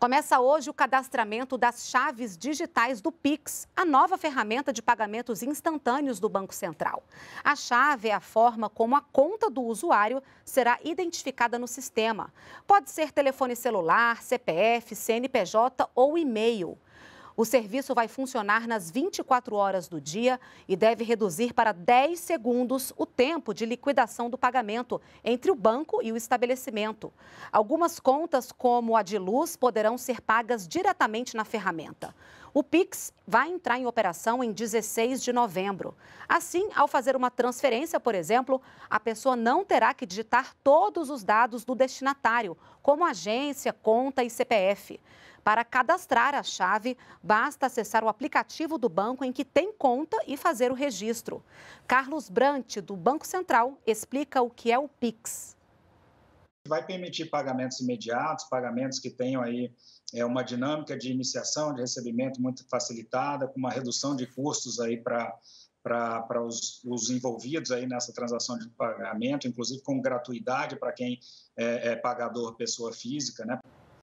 Começa hoje o cadastramento das chaves digitais do Pix, a nova ferramenta de pagamentos instantâneos do Banco Central. A chave é a forma como a conta do usuário será identificada no sistema. Pode ser telefone celular, CPF, CNPJ ou e-mail. O serviço vai funcionar nas 24 horas do dia e deve reduzir para 10 segundos o tempo de liquidação do pagamento entre o banco e o estabelecimento. Algumas contas, como a de luz, poderão ser pagas diretamente na ferramenta. O Pix vai entrar em operação em 16 de novembro. Assim, ao fazer uma transferência, por exemplo, a pessoa não terá que digitar todos os dados do destinatário, como agência, conta e CPF. Para cadastrar a chave, basta acessar o aplicativo do banco em que tem conta e fazer o registro. Carlos Brant, do Banco Central, explica o que é o Pix. Vai permitir pagamentos imediatos, pagamentos que tenham aí é, uma dinâmica de iniciação, de recebimento muito facilitada, com uma redução de custos aí para para os, os, envolvidos aí nessa transação de pagamento, inclusive com gratuidade para quem é, é pagador pessoa física, né?